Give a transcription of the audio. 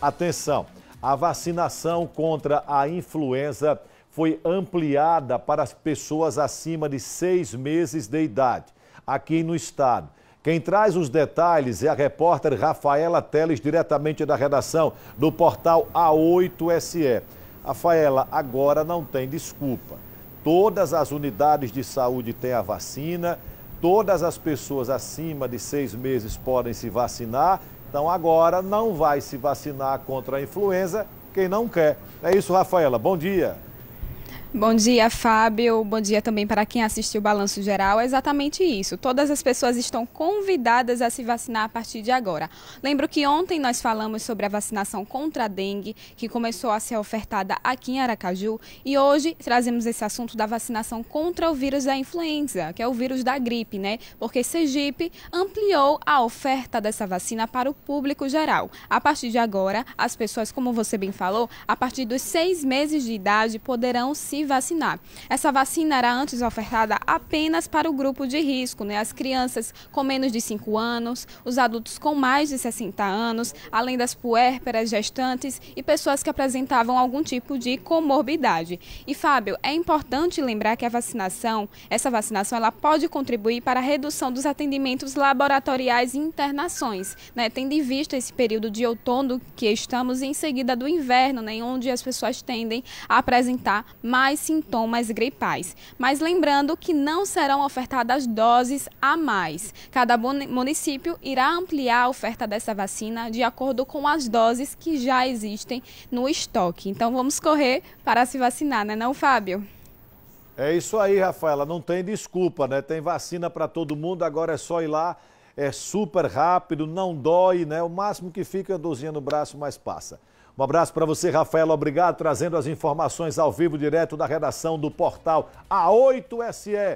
Atenção, a vacinação contra a influenza foi ampliada para as pessoas acima de seis meses de idade, aqui no estado. Quem traz os detalhes é a repórter Rafaela Teles, diretamente da redação do portal A8SE. Rafaela, agora não tem desculpa. Todas as unidades de saúde têm a vacina, todas as pessoas acima de seis meses podem se vacinar então agora não vai se vacinar contra a influenza quem não quer. É isso, Rafaela. Bom dia. Bom dia, Fábio. Bom dia também para quem assistiu o Balanço Geral. É exatamente isso. Todas as pessoas estão convidadas a se vacinar a partir de agora. Lembro que ontem nós falamos sobre a vacinação contra a dengue, que começou a ser ofertada aqui em Aracaju, e hoje trazemos esse assunto da vacinação contra o vírus da influenza, que é o vírus da gripe, né? Porque Sergipe ampliou a oferta dessa vacina para o público geral. A partir de agora, as pessoas, como você bem falou, a partir dos seis meses de idade poderão se se vacinar. Essa vacina era antes ofertada apenas para o grupo de risco, né? As crianças com menos de 5 anos, os adultos com mais de 60 anos, além das puérperas, gestantes e pessoas que apresentavam algum tipo de comorbidade. E Fábio, é importante lembrar que a vacinação, essa vacinação, ela pode contribuir para a redução dos atendimentos laboratoriais e internações, né? Tendo em vista esse período de outono que estamos em seguida do inverno, né? Onde as pessoas tendem a apresentar mais mais sintomas gripais. Mas lembrando que não serão ofertadas doses a mais. Cada município irá ampliar a oferta dessa vacina de acordo com as doses que já existem no estoque. Então vamos correr para se vacinar, né, não, Fábio? É isso aí, Rafaela. Não tem desculpa, né? Tem vacina para todo mundo, agora é só ir lá é super rápido, não dói, né? O máximo que fica é dorzinha no braço, mas passa. Um abraço para você, Rafael. Obrigado, trazendo as informações ao vivo, direto da redação do portal A8SE.